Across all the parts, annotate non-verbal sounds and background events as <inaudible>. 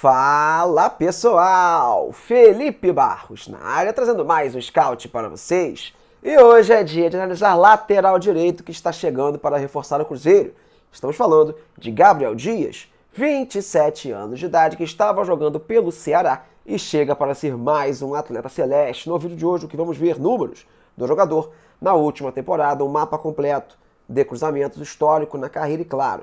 Fala pessoal, Felipe Barros na área trazendo mais um scout para vocês. E hoje é dia de analisar lateral direito que está chegando para reforçar o Cruzeiro. Estamos falando de Gabriel Dias, 27 anos de idade, que estava jogando pelo Ceará e chega para ser mais um atleta celeste. No vídeo de hoje, o que vamos ver números do jogador na última temporada, um mapa completo de cruzamentos histórico na carreira e claro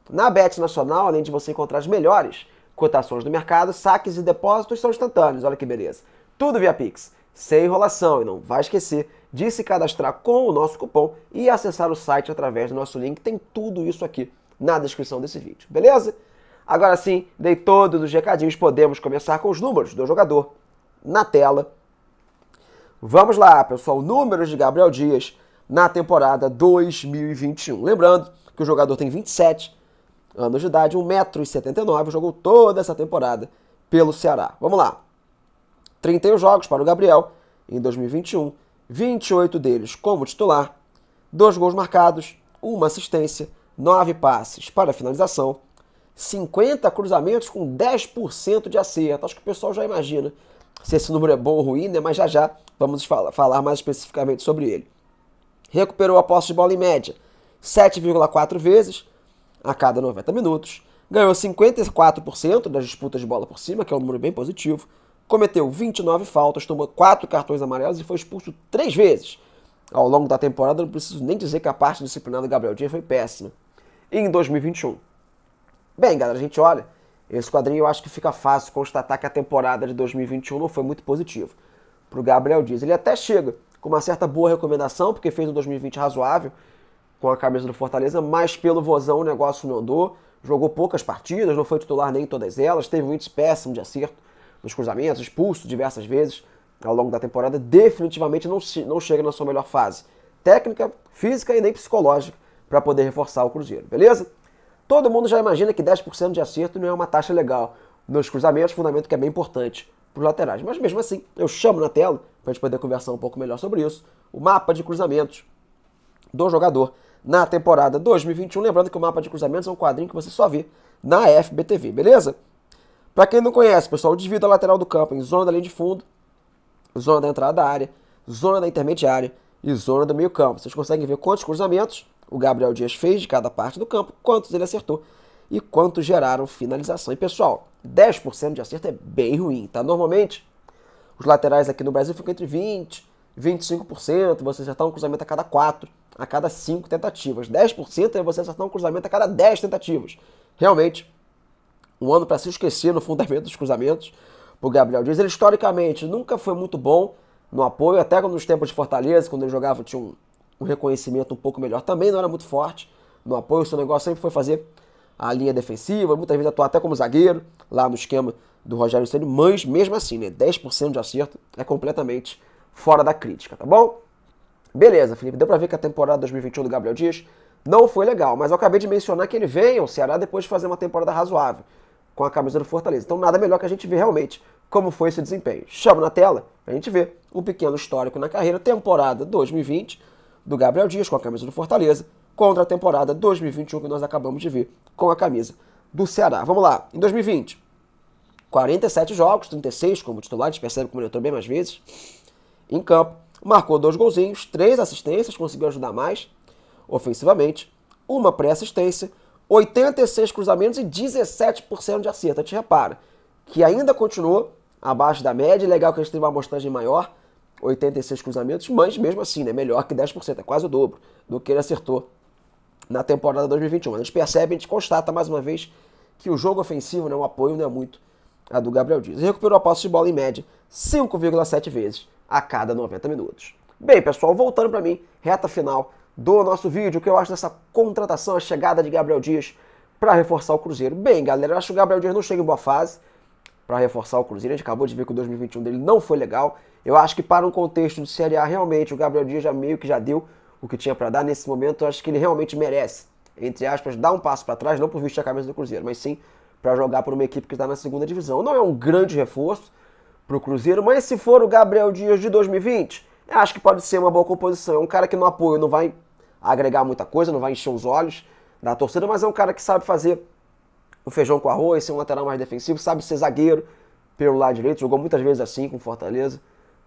na Bet Nacional, além de você encontrar as melhores cotações do mercado, saques e depósitos são instantâneos, olha que beleza. Tudo via Pix, sem enrolação e não vai esquecer de se cadastrar com o nosso cupom e acessar o site através do nosso link, tem tudo isso aqui na descrição desse vídeo, beleza? Agora sim, dei todos os recadinhos, podemos começar com os números do jogador na tela. Vamos lá, pessoal, números de Gabriel Dias na temporada 2021. Lembrando que o jogador tem 27 anos de idade, 1,79m, jogou toda essa temporada pelo Ceará. Vamos lá. 31 jogos para o Gabriel em 2021, 28 deles como titular, 2 gols marcados, 1 assistência, 9 passes para finalização, 50 cruzamentos com 10% de acerto. Acho que o pessoal já imagina se esse número é bom ou ruim, né? mas já já vamos falar mais especificamente sobre ele. Recuperou a posse de bola em média 7,4 vezes, a cada 90 minutos, ganhou 54% das disputas de bola por cima, que é um número bem positivo, cometeu 29 faltas, tomou 4 cartões amarelos e foi expulso 3 vezes. Ao longo da temporada, não preciso nem dizer que a parte disciplinar do Gabriel Dias foi péssima. E em 2021? Bem, galera, a gente olha, esse quadrinho eu acho que fica fácil constatar que a temporada de 2021 não foi muito positiva para o Gabriel Dias. Ele até chega com uma certa boa recomendação, porque fez um 2020 razoável, com a camisa do Fortaleza, mas pelo Vozão o negócio não andou. Jogou poucas partidas, não foi titular nem em todas elas, teve um índice péssimo de acerto nos cruzamentos, expulso diversas vezes ao longo da temporada. Definitivamente não, não chega na sua melhor fase técnica, física e nem psicológica para poder reforçar o Cruzeiro, beleza? Todo mundo já imagina que 10% de acerto não é uma taxa legal nos cruzamentos, fundamento que é bem importante para os laterais. Mas mesmo assim, eu chamo na tela para a gente poder conversar um pouco melhor sobre isso. O mapa de cruzamentos do jogador na temporada 2021. Lembrando que o mapa de cruzamentos é um quadrinho que você só vê na FBTV, beleza? Para quem não conhece, pessoal, o desvio lateral do campo em zona da linha de fundo, zona da entrada da área, zona da intermediária e zona do meio campo. Vocês conseguem ver quantos cruzamentos o Gabriel Dias fez de cada parte do campo, quantos ele acertou e quantos geraram finalização. E pessoal, 10% de acerto é bem ruim, tá? Normalmente, os laterais aqui no Brasil ficam entre 20 25% você acertar um cruzamento a cada 4, a cada 5 tentativas. 10% é você acertar um cruzamento a cada 10 tentativas. Realmente, um ano para se esquecer no fundamento dos cruzamentos. O Gabriel Dias, ele historicamente nunca foi muito bom no apoio, até nos tempos de Fortaleza, quando ele jogava, tinha um, um reconhecimento um pouco melhor. Também não era muito forte no apoio, seu negócio sempre foi fazer a linha defensiva, muitas vezes atuar até como zagueiro, lá no esquema do Rogério Ceni, mas mesmo assim, né, 10% de acerto é completamente fora da crítica, tá bom? Beleza, Felipe, deu pra ver que a temporada 2021 do Gabriel Dias não foi legal, mas eu acabei de mencionar que ele veio ao Ceará depois de fazer uma temporada razoável com a camisa do Fortaleza. Então nada melhor que a gente ver realmente como foi esse desempenho. Chama na tela, a gente vê um pequeno histórico na carreira, temporada 2020 do Gabriel Dias com a camisa do Fortaleza, contra a temporada 2021 que nós acabamos de ver com a camisa do Ceará. Vamos lá, em 2020, 47 jogos, 36 como titular, a gente percebe que o monitor bem mais vezes em campo. Marcou dois golzinhos, três assistências, conseguiu ajudar mais ofensivamente, uma pré-assistência, 86 cruzamentos e 17% de acerto. A gente repara que ainda continuou abaixo da média. É legal que a gente teve uma amostragem maior, 86 cruzamentos, mas mesmo assim, né, melhor que 10%, é quase o dobro do que ele acertou na temporada 2021. A gente percebe, a gente constata mais uma vez que o jogo ofensivo, né, o apoio não é muito a do Gabriel Dias. Ele recuperou a posse de bola em média 5,7 vezes a cada 90 minutos. Bem, pessoal, voltando para mim, reta final do nosso vídeo, o que eu acho dessa contratação, a chegada de Gabriel Dias para reforçar o Cruzeiro. Bem, galera, eu acho que o Gabriel Dias não chega em boa fase para reforçar o Cruzeiro. A gente acabou de ver que o 2021 dele não foi legal. Eu acho que para um contexto de Série A, realmente, o Gabriel Dias já meio que já deu o que tinha para dar nesse momento. Eu acho que ele realmente merece, entre aspas, dar um passo para trás, não por vista a cabeça do Cruzeiro, mas sim para jogar por uma equipe que está na segunda divisão. Não é um grande reforço, para o Cruzeiro, mas se for o Gabriel Dias de 2020, acho que pode ser uma boa composição. É um cara que no apoio não vai agregar muita coisa, não vai encher os olhos da torcida, mas é um cara que sabe fazer o feijão com arroz, ser um lateral mais defensivo, sabe ser zagueiro pelo lado direito, jogou muitas vezes assim com Fortaleza,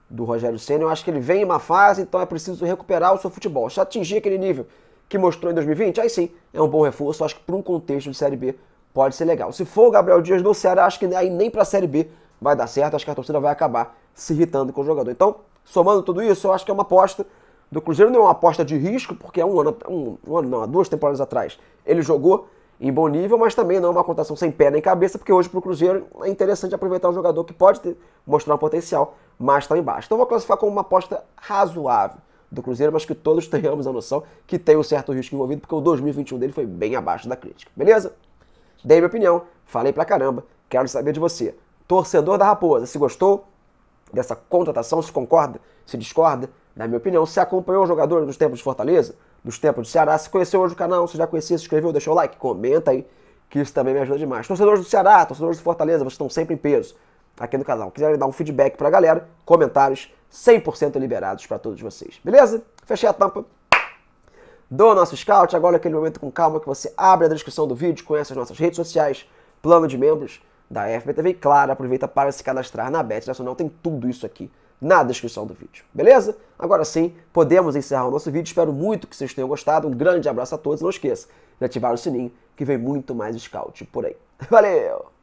do Rogério Senna. Eu acho que ele vem em uma fase, então é preciso recuperar o seu futebol. Se atingir aquele nível que mostrou em 2020, aí sim, é um bom reforço. acho que para um contexto de Série B pode ser legal. Se for o Gabriel Dias do Ceará, acho que aí nem para a Série B vai dar certo, acho que a torcida vai acabar se irritando com o jogador. Então, somando tudo isso, eu acho que é uma aposta do Cruzeiro, não é uma aposta de risco, porque há é um ano, um, um ano não, há duas temporadas atrás ele jogou em bom nível, mas também não é uma contação sem pé nem cabeça, porque hoje para o Cruzeiro é interessante aproveitar um jogador que pode ter, mostrar um potencial, mas está embaixo. Então vou classificar como uma aposta razoável do Cruzeiro, mas que todos <laughs> tenhamos a noção que tem um certo risco envolvido, porque o 2021 dele foi bem abaixo da crítica, beleza? Dei minha opinião, falei pra caramba, quero saber de você torcedor da Raposa. Se gostou dessa contratação, se concorda, se discorda, na minha opinião, se acompanhou o jogador dos tempos de Fortaleza, dos tempos de Ceará, se conheceu hoje o canal, se já conhecia, se inscreveu, deixou o like, comenta aí, que isso também me ajuda demais. Torcedores do Ceará, torcedores do Fortaleza, vocês estão sempre em peso aqui no canal. Quiserem dar um feedback pra galera, comentários 100% liberados para todos vocês. Beleza? Fechei a tampa do nosso scout. Agora é aquele momento com calma que você abre a descrição do vídeo, conhece as nossas redes sociais, plano de membros, da FBTV. Clara claro, aproveita para se cadastrar na Bet Nacional, tem tudo isso aqui na descrição do vídeo, beleza? Agora sim, podemos encerrar o nosso vídeo. Espero muito que vocês tenham gostado. Um grande abraço a todos. Não esqueça de ativar o sininho que vem muito mais scout por aí. <laughs> Valeu!